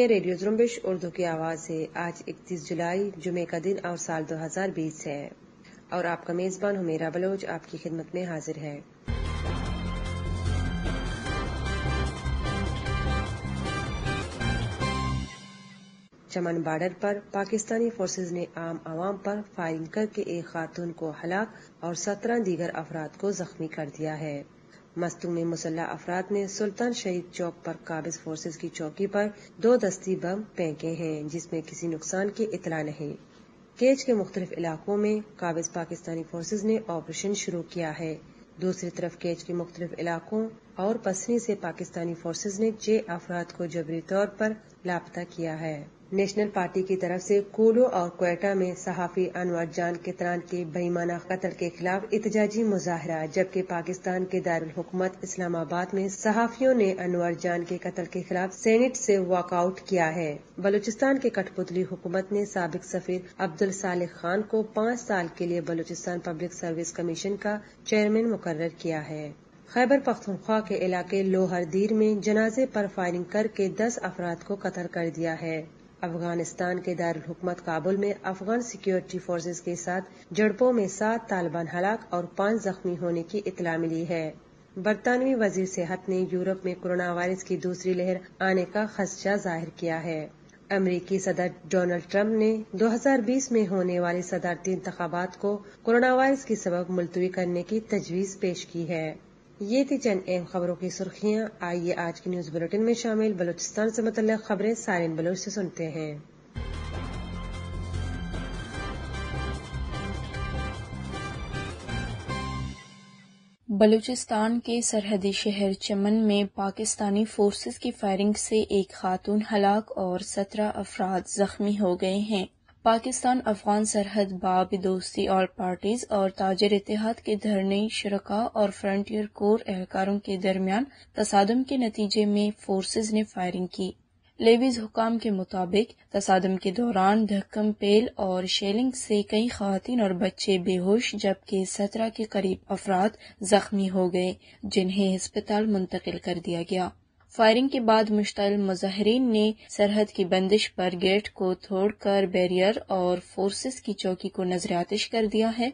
ये रेडियो जुम्बिश उर्दू की आवाज है आज 31 जुलाई जुमे का दिन और साल 2020 है और आपका मेजबान हुमेरा बलोच आपकी खिदमत में हाजिर है चमन बार्डर पर पाकिस्तानी फोर्सेज ने आम आवाम पर फायरिंग करके एक खातून को हलाक और सत्रह दीगर अफराद को जख्मी कर दिया है मस्तूम मुसल्ला अफराद ने सुल्तान शहीद चौक पर काबिज फोर्सेज की चौकी पर दो दस्ती बम फेंके हैं जिसमें किसी नुकसान की इतला नहीं केच के मुख्तलिफ इलाकों में काबिज पाकिस्तानी फोर्सेज ने ऑपरेशन शुरू किया है दूसरी तरफ केच के मुख्तलिफ इलाकों और पसनी से पाकिस्तानी फोर्सेज ने छह अफराद को जबरी तौर पर लापता किया है नेशनल पार्टी की तरफ से कोलो और कोयटा में सहाफी अनवर जान के तरान के बेईमाना कत्ल के खिलाफ एहतजाजी मुजाहरा जबकि पाकिस्तान के हुकूमत इस्लामाबाद में सहाफियों ने अनवर जान के कत्ल के खिलाफ सेनेट से वॉकआउट किया है बलूचिस्तान के कठपुतली हुकूमत ने सबक सफीर अब्दुल सालिक खान को पाँच साल के लिए बलूचिस्तान पब्लिक सर्विस कमीशन का चेयरमैन मुकर किया है खैबर पख्तनख्वा के इलाके लोहरदीर में जनाजे पर फायरिंग करके दस अफराद को कतल कर दिया है अफगानिस्तान के दारकूमत काबुल में अफगान सिक्योरिटी फोर्सेज के साथ झड़पों में सात तालिबान हलाक और पांच जख्मी होने की इतला मिली है बरतानवी वजीर सेहत ने यूरोप में कोरोना वायरस की दूसरी लहर आने का खदशा जाहिर किया है अमरीकी सदर डोनाल्ड ट्रंप ने 2020 में होने वाले सदारती इंतबात को कोरोना वायरस के सबक मुलतवी करने की तजवीज पेश की है ये थी चंद अहम खबरों की सुर्खियां आइए आज के न्यूज बुलेटिन में शामिल बलूचिस्तान से मुतल खबरें सारिन बलोच से सुनते हैं बलूचिस्तान के सरहदी शहर चमन में पाकिस्तानी फोर्सेस की फायरिंग से एक खातून हलाक और सत्रह अफराद जख्मी हो गए हैं पाकिस्तान अफगान सरहद बाब दोस्ती ऑल पार्टीज और ताजर इतिहाद के धरने शरका और फ्रंटियर कोर एहलकारों के दरमियान तसादम के नतीजे में फोर्सेज ने फायरिंग की लेवीज हुकाम के मुताबिक तसादम के दौरान धक्कम पेल और शेलिंग से कई खातन और बच्चे बेहोश जबकि सत्रह के करीब अफराद जख्मी हो गए जिन्हें अस्पताल मुंतकिल कर दिया गया फायरिंग के बाद मुश्तल मुजाहरीन ने सरहद की बंदिश पर गेट को तोड़कर बैरियर और फोर्सेस की चौकी को नजर आतिश कर दिया है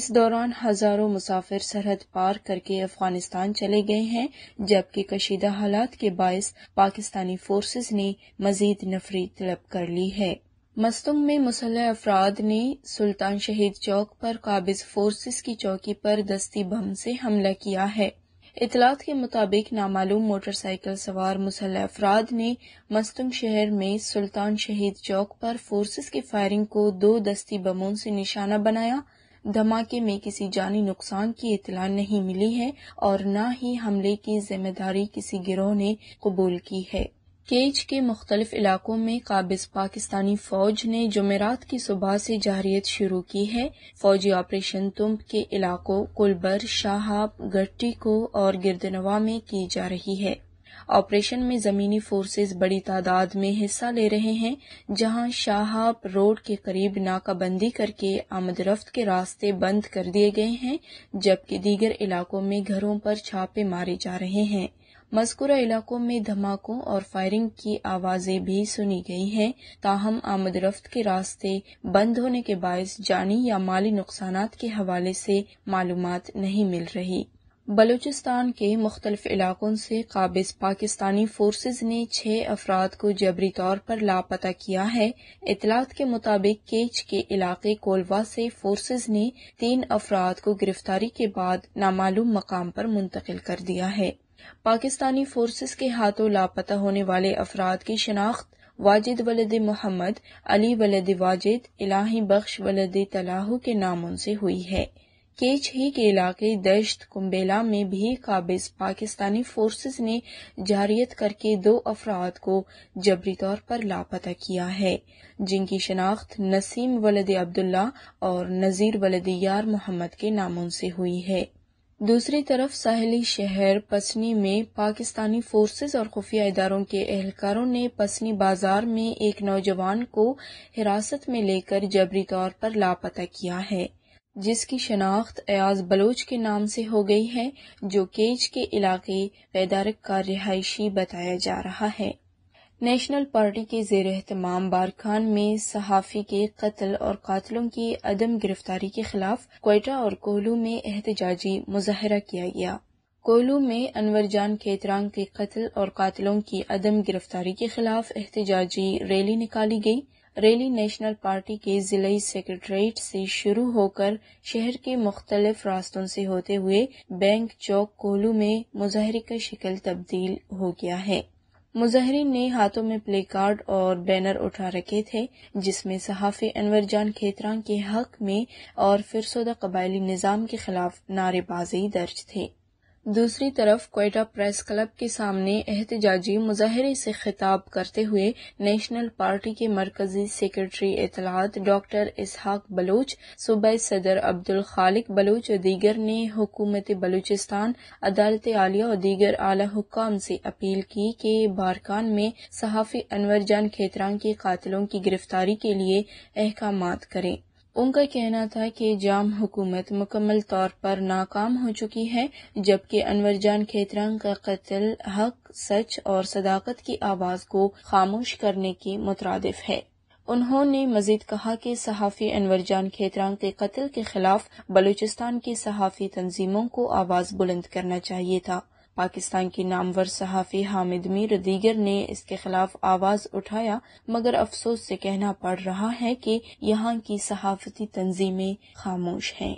इस दौरान हजारों मुसाफिर सरहद पार करके अफगानिस्तान चले गए हैं जबकि कशीदा हालात के बायस पाकिस्तानी फोर्सेस ने मजीद नफरी तलब कर ली है मस्तुंग में मुसलह अफराद ने सुल्तान शहीद चौक पर काबिज फोर्सेस की चौकी पर दस्ती बम से हमला किया है इतलात के मुताबिक नामालूम मोटरसाइकिल सवार मुसल अफराद ने मस्तुम शहर में सुल्तान शहीद चौक पर फोर्सेस की फायरिंग को दो दस्ती बमों से निशाना बनाया धमाके में किसी जानी नुकसान की इतला नहीं मिली है और न ही हमले की जिम्मेदारी किसी गिरोह ने कबूल की है केच के मुख्तलिफ इलाकों में काबिज पाकिस्तानी फौज ने जमेरात की सुबह से जहरीत शुरू की है फौजी ऑपरेशन तुम्ब के इलाकों कुलबर शाहाब गट्टी को और गिरदनवा में की जा रही है ऑपरेशन में जमीनी फोर्सेज बड़ी तादाद में हिस्सा ले रहे हैं जहां शाहाब रोड के करीब नाकाबंदी करके आमदरफ्त के रास्ते बंद कर दिए गए हैं जबकि दीगर इलाकों में घरों पर छापे मारे जा रहे हैं मस्कुरा इलाकों में धमाकों और फायरिंग की आवाजें भी सुनी गई हैं ताहम आमद रफ्त के रास्ते बंद होने के बायस जानी या माली नुकसान के हवाले से मालूम नहीं मिल रही बलूचिस्तान के मुख्तलिफ इलाकों से काबिज पाकिस्तानी फोर्सेज ने छः अफराद को जबरी तौर पर लापता किया है इतलात के मुताबिक केच के इलाके कोलवा से फोर्सेज ने तीन अफराद को गिरफ्तारी के बाद नामालूम मकाम पर मुंतकिल कर दिया है पाकिस्तानी फोर्सेस के हाथों लापता होने वाले अफराद की शनाख्त वाजिद वलद मोहम्मद अली वलद वाजिद इलाही बख्श वलद तलाहू के नामों से हुई है केच ही के इलाके दश्त कुम्बेला में भी काबिज पाकिस्तानी फोर्सेस ने जारियत करके दो अफराद को जबरी तौर पर लापता किया है जिनकी शनाख्त नसीम वलद अब्दुल्ला और नज़ीर वलद यार मोहम्मद के नामों से हुई है दूसरी तरफ साहली शहर पसनी में पाकिस्तानी फोर्सेस और खुफिया इदारों के एहलकारों ने पसनी बाजार में एक नौजवान को हिरासत में लेकर जबरी तौर पर लापता किया है जिसकी शनाख्त अयाज बलोच के नाम से हो गई है जो केज के इलाके पैदारक का रिहायशी बताया जा रहा है नेशनल पार्टी के जेर अहतमाम बारखान में सहाफ़ी के कत्ल और कातलों की अदम गिरफ्तारी के खिलाफ कोयटा और कोहलू में एहतजाजी मुजाहरा किया गया कोहलू में अनवर जान खेतरांग के कत्ल और कातलों की अदम गिरफ्तारी के खिलाफ एहतजाजी रैली निकाली गई रैली नेशनल पार्टी के जिले सेक्रेटरीट से शुरू होकर शहर के मुख्तलिफ रास्तों से होते हुए बैंक चौक कोहलू में मुजाहरे का शिकल तब्दील हो गया है मुजाहरीन ने हाथों में प्ले कार्ड और बैनर उठा रखे थे जिसमें सहाफ़ी अनवर जान खेतरान के हक में और फिर सौदा कबायली निज़ाम के खिलाफ नारेबाजी दर्ज थे दूसरी तरफ कोयटा प्रेस क्लब के सामने एहतजाजी मुजाहरे से खिताब करते हुए नेशनल पार्टी के मरकजी सेक्रेटरी इतलात डॉक्टर इसहाक बलोच सूबे सदर अब्दुल खालिक बलोच और दीगर ने हुकूमत बलूचिस्तान अदालत आलिया और दीगर आला हुकाम से अपील की कि बारकान में सहाफ़ी अनवर जान खेतरान के कातलों की गिरफ्तारी के लिए अहकाम करें उनका कहना था कि जाम हुकूमत मुकम्मल तौर पर नाकाम हो चुकी है जबकि अनवर जान खेतरंग का कत्ल हक सच और सदाकत की आवाज को खामोश करने के मुतरदफ है उन्होंने मजीद कहा कि सहाफ़ी अनवर जान खेतरंग के कत्ल के खिलाफ बलूचिस्तान की सहाफ़ी तंजीमों को आवाज बुलंद करना चाहिए था पाकिस्तान की नामवर सहाफ़ी हामिद मीर दीगर ने इसके खिलाफ आवाज़ उठाया मगर अफसोस से कहना पड़ रहा है कि यहाँ की सहाफ़ती तंजीमें खामोश हैं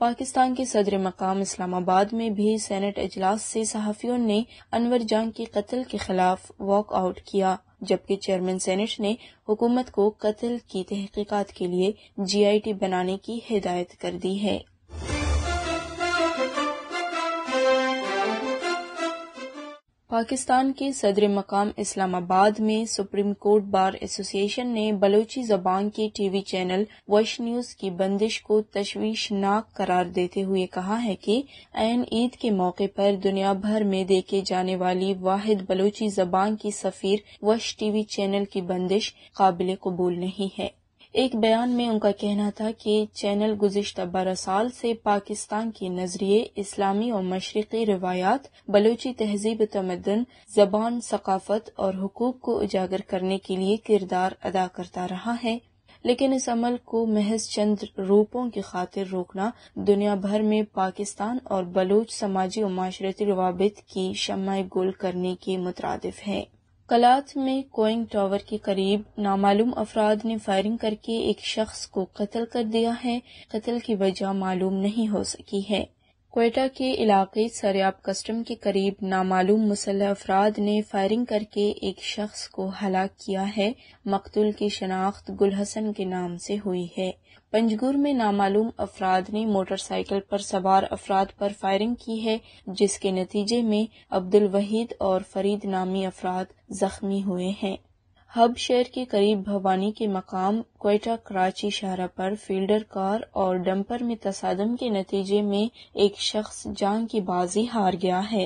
पाकिस्तान के सदर मकाम इस्लामाबाद में भी सेनेट अजलास से सहाफ़ियों ने अनवर जंग के कत्ल के खिलाफ वॉक आउट किया जबकि चेयरमैन सेनेट ने हुकूमत को कत्ल की तहकीकात के लिए जीआईटी बनाने की हिदायत कर दी है पाकिस्तान के सदर मकाम इस्लामाबाद में सुप्रीम कोर्ट बार एसोसिएशन ने बलोची जबान के टीवी चैनल वश न्यूज की बंदिश को तशवीशनाक करार देते हुए कहा है कि एन ईद के मौके पर दुनिया भर में देखे जाने वाली वाहिद बलोची जबान की सफीर वश टीवी चैनल की बंदिश काबिल कबूल नहीं है एक बयान में उनका कहना था कि चैनल गुजशत बारह साल से पाकिस्तान के नजरिए इस्लामी और मशरक़ी रवायात बलूची तहजीब तमदन जबान सकाफत और हकूक को उजागर करने के लिए किरदार अदा करता रहा है लेकिन इस अमल को महज चंद रूपों की खातिर रोकना दुनिया भर में पाकिस्तान और बलूच समाजी और माशरती रवाबित की शमाय गुल करने के मुतरद है कलाथ में कोइंग टावर के करीब नामालूम अफराद ने फायरिंग करके एक शख्स को कत्ल कर दिया है कत्ल की वजह मालूम नहीं हो सकी है कोयटा के इलाके सरयाब कस्टम के करीब नामालूम मुसलह अफराद ने फायरिंग करके एक शख्स को हलाक किया है मकतूल की शनाख्त गुलहसन के नाम से हुई है पंजगुर में नामालूम अफराद ने मोटरसाइकिल पर सवार अफराद पर फायरिंग की है जिसके नतीजे में अब्दुल वहीद और फरीद नामी अफराद जख्मी हुए हैं हब शहर के करीब भवानी के मकाम कोयटा कराची शहरा पर फील्डर कार और डंपर में तसादम के नतीजे में एक शख्स जान की बाजी हार गया है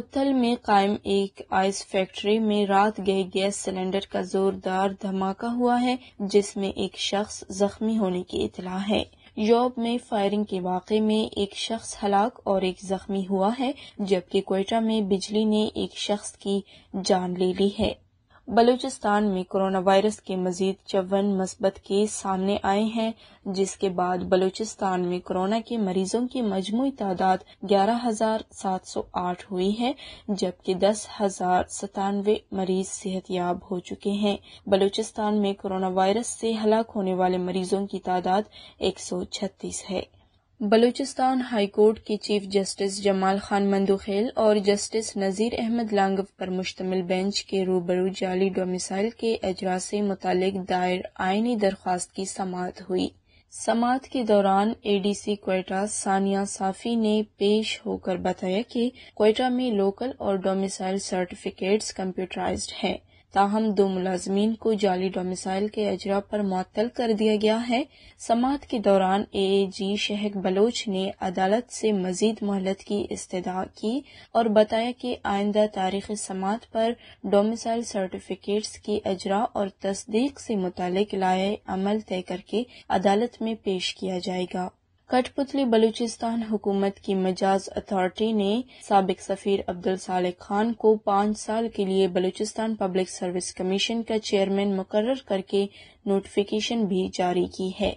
उत्थल में कायम एक आइस फैक्ट्री में रात गए गैस सिलेंडर का जोरदार धमाका हुआ है जिसमें एक शख्स जख्मी होने की इतला है यूरोप में फायरिंग के वाक़े में एक शख्स हलाक और एक जख्मी हुआ है जबकि कोयटा में बिजली ने एक शख्स की जान ले ली है बलूचिस्तान में कोरोना वायरस के मजीद चौवन मस्बत केस सामने आए हैं जिसके बाद बलूचिस्तान में कोरोना के मरीजों की मजमू तादाद ग्यारह हजार सात सौ आठ हुई है जबकि दस हजार सतानवे मरीज याब हो चुके हैं बलूचिस्तान में कोरोना वायरस से हलाक होने वाले मरीजों की तादाद एक सौ छत्तीस है Balochistan high court chief justice Jamal Khan Mandokhel और जस्टिस नज़ीर अहमद लांगव पर मुश्तमिल बेंच के रूबरू जाली डोमिसाइल के अजरा से मुतल दायर आइनी दरख्वास्त की समात हुई समात के दौरान एडीसी कोयटा सानिया साफी ने पेश होकर बताया कि कोयटा में लोकल और डोमिसाइल सर्टिफिकेट्स कंप्यूटराइज्ड हैं ताहम दो मुलाजमीन को जाली डोमिसाइल के अजरा पर मअतल कर दिया गया है समात के दौरान ए जी शहक बलोच ने अदालत से मजीद मोहलत की इस्तः की और बताया कि आइंदा तारीख समात पर डोमिसाइल सर्टिफिकेट्स की अजरा और तस्दीक से मुतल लाए अमल तय करके अदालत में पेश किया जाएगा कठपुतली बलूचिस्तान हुकूमत की मजाज अथॉरिटी ने सबक सफ़ीर अब्दुल साले खान को पाँच साल के लिए बलूचिस्तान पब्लिक सर्विस कमीशन का चेयरमैन मुकर करके नोटिफिकेशन भी जारी की है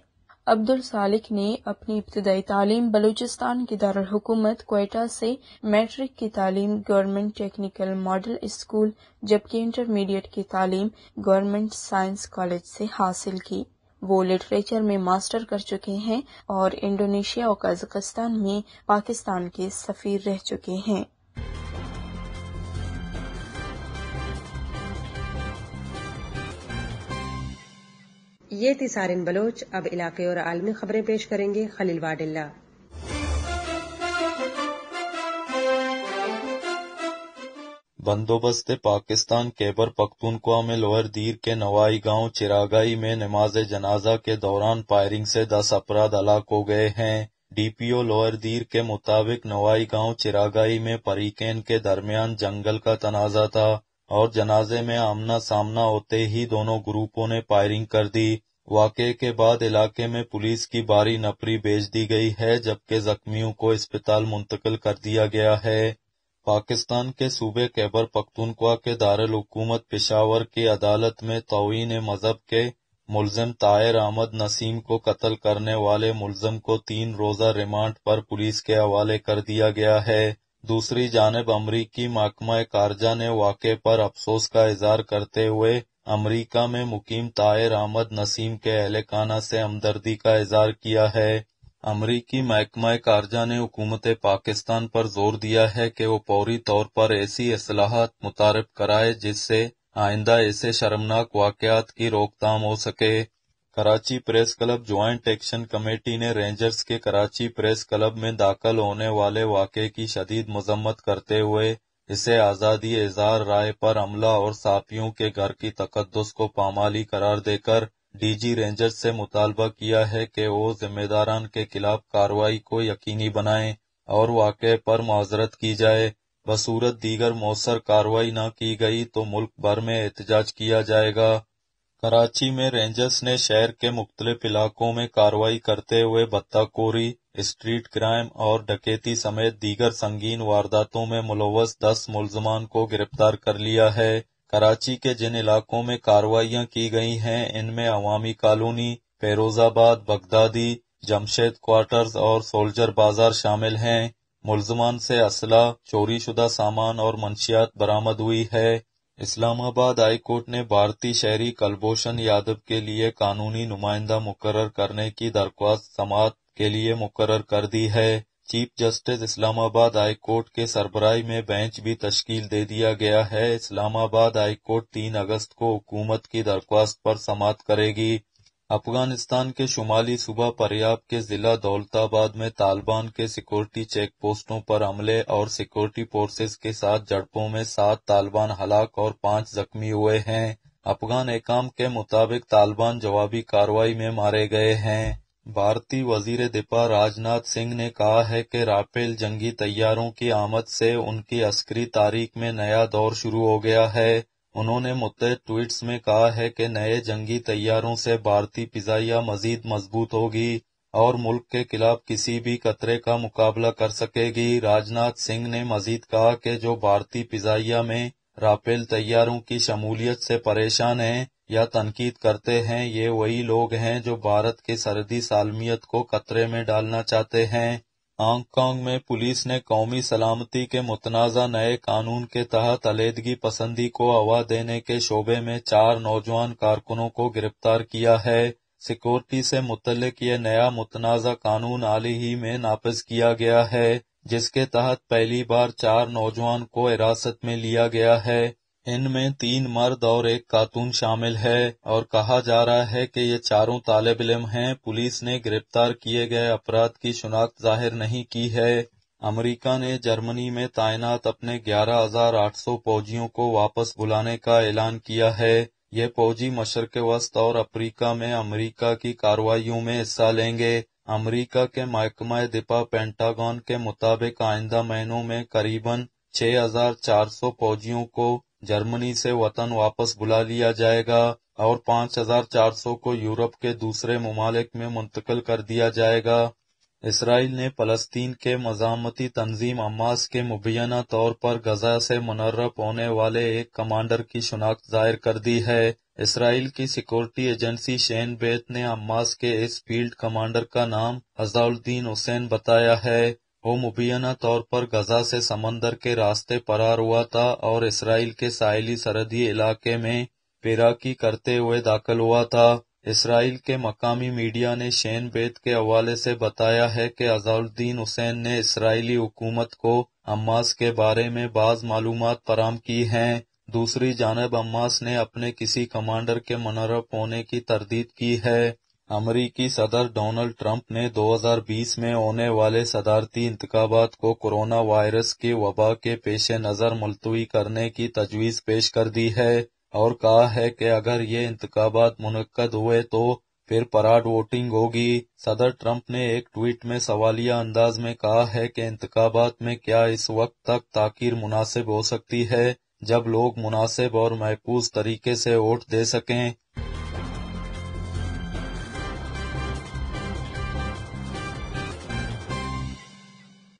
अब्दुल सालिक ने अपनी इब्तदाई तालीम बलूचिस्तान की दारकूमत कोयटा से मैट्रिक की तालीम गवर्नमेंट टेक्निकल मॉडल स्कूल जबकि इंटरमीडिएट की तालीम गवर्नमेंट साइंस कॉलेज से हासिल की वो लिटरेचर में मास्टर कर चुके हैं और इंडोनेशिया और कजाकिस्तान में पाकिस्तान के सफीर रह चुके हैं ये थी सारिन बलोच अब इलाके और आलमी खबरें पेश करेंगे खलील वाडिल्ला बंदोबस्त पाकिस्तान केबर पख्तूनख्वा में दीर के नवाई गांव चिरागाई में नमाज जनाजा के दौरान फायरिंग से दस अपराध हलाक हो गए हैं डीपीओ दीर के मुताबिक नवाई गांव चिरागाई में परीकेन के दरमियान जंगल का तनाजा था और जनाजे में आमना सामना होते ही दोनों ग्रुपों ने फायरिंग कर दी वाक़े के बाद इलाके में पुलिस की बारी नफरी भेज दी गई है जबकि जख्मियों को अस्पताल मुंतकिल कर दिया गया है पाकिस्तान के सूबे कैबर पख्तूनख्वा के दारकूमत पेशावर की अदालत में तोीन मजहब के मुलम तायर अहमद नसीम को कत्ल करने वाले मुलम को तीन रोजा रिमांड पर पुलिस के हवाले कर दिया गया है दूसरी जानब अमरीकी महकमा कारजा ने वाक़े पर अफसोस का इजहार करते हुए अमरीका में मुकीम तायर अहमद नसीम के अहलखाना से हमदर्दी का इजहार किया है अमरीकी महकमा कारजा ने हुकूमत पाकिस्तान पर जोर दिया है कि वो फौरी तौर पर ऐसी असलाहत मुतारफ कराए जिससे आइंदा ऐसे शर्मनाक वाकत की रोकथाम हो सके Karachi press club joint action committee ने रेंजर्स के कराची प्रेस क्लब में दाखिल होने वाले वाक़े की शदीद मजम्मत करते हुए इसे आज़ादी एजार राय पर अमला और साफियों के घर की तकदस को पामाली करार देकर डीजी रेंजर्स से मुतालबा किया है कि वो जिम्मेदारान के खिलाफ कार्रवाई को यकीनी बनाएं और वाकये पर माजरत की जाए बसूरत दीगर मौसर कार्रवाई न की गई तो मुल्क भर में एहतजाज किया जाएगा कराची में रेंजर्स ने शहर के मुख्तलिफ इलाकों में कार्रवाई करते हुए बत्ताखोरी स्ट्रीट क्राइम और डकैती समेत दीगर संगीन वारदातों में मुलवस दस मुलजमान को गिरफ्तार कर लिया है कराची के जिन इलाकों में कार्रवाइयां की गई हैं इनमें अवामी कॉलोनी फेरोजाबाद बगदादी जमशेद क्वार्टर्स और सोल्जर बाजार शामिल हैं मुलजमान से असला चोरीशुदा सामान और मंशियात बरामद हुई है इस्लामाबाद हाई कोर्ट ने भारतीय शहरी कलभूषण यादव के लिए कानूनी नुमाइंदा मुकर करने की दरख्वास्त समात के लिए मुकर कर दी है chief justice Islamabad high court के सरबराही में बेंच भी तश्कील दे दिया गया है इस्लामाबाद हाई कोर्ट तीन अगस्त को हुकूमत की दरख्वास्त पर समाप्त करेगी अफगानिस्तान के शुमाली सूबा परियाब के जिला दौलताबाद में तालिबान के सिक्योरिटी चेक पोस्टों पर हमले और सिक्योरिटी फोर्सेज के साथ झड़पों में सात तालिबान हलाक और पांच जख्मी हुए हैं अफगान एकाम के मुताबिक तालिबान जवाबी कार्रवाई में मारे गए हैं भारतीय वजीर दिपा राजनाथ सिंह ने कहा है कि राफेल जंगी तैयारों की आमद से उनकी अस्करी तारीख में नया दौर शुरू हो गया है उन्होंने मुद्दे ट्वीट्स में कहा है कि नए जंगी तैयारों से भारतीय फिजाइया मजीद मजबूत होगी और मुल्क के खिलाफ किसी भी खतरे का मुकाबला कर सकेगी राजनाथ सिंह ने मजीद कहा कि जो भारतीय फिजाइया में राफेल तैयारों की शमूलियत से परेशान हैं या तनकीद करते हैं ये वही लोग हैं जो भारत के सरहदी सालमियत को खतरे में डालना चाहते हैं हांगकांग में पुलिस ने कौमी सलामती के मुतनाज़ा नए कानून के तहत अलीदगी पसंदी को हवा देने के शोबे में चार नौजवान कारकुनों को गिरफ्तार किया है सिक्योरिटी से मुतलक ये नया मुतनाज़ा कानून हाल ही में नाफज किया गया है जिसके तहत पहली बार चार नौजवान को हिरासत में लिया गया है इनमें तीन मर्द और एक कातून शामिल है और कहा जा रहा है कि ये चारों तालब इलम हैं पुलिस ने गिरफ्तार किए गए अपराध की शनाख्त जाहिर नहीं की है अमेरिका ने जर्मनी में तैनात अपने 11,800 फौजियों को वापस बुलाने का ऐलान किया है ये फौजी मशरक वस्त और अफ्रीका में अमेरिका की कार्रवाई में हिस्सा लेंगे अमरीका के महकमा दिपा पेंटागॉन के मुताबिक आइंदा महीनों में करीबन छह सौ फौजियों को जर्मनी से वतन वापस बुला लिया जाएगा और 5,400 को यूरोप के दूसरे ममालिक में मुंतकिल कर दिया जाएगा इसराइल ने फलस्तीन के मजामती तंजीम अम्मास के मुबैना तौर पर गजा से मुनर्रब होने वाले एक कमांडर की शनाख्त जाहिर कर दी है इसराइल की सिक्योरिटी एजेंसी शेन बेत ने अम्मास के इस फील्ड कमांडर का नाम अजाउद्दीन हुसैन बताया है वो मुबीना तौर पर गजा से समंदर के रास्ते फरार हुआ था और इसराइल के साहली सरहदी इलाके में पैराकी करते हुए दाखिल हुआ था इसराइल के मकामी मीडिया ने शेन बेद के हवाले से बताया है कि अजाउद्दीन हुसैन ने इसराइली हुकूमत को अम्मास के बारे में बाज मालूम फराम की हैं दूसरी जानब अम्मास ने अपने किसी कमांडर के मनरफ होने की तरदीद की है अमरीकी सदर डोनाल्ड ट्रंप ने 2020 में होने वाले सदारती इंतबात को कोरोना वायरस की वबा के पेश नज़र मुलतवी करने की तजवीज़ पेश कर दी है और कहा है कि अगर ये इंतबात मुनद हुए तो फिर पराड वोटिंग होगी सदर ट्रंप ने एक ट्वीट में सवालिया अंदाज में कहा है कि इंतबात में क्या इस वक्त तक ताखिर मुनासिब हो सकती है जब लोग मुनासिब और महफूज तरीके से वोट दे सकें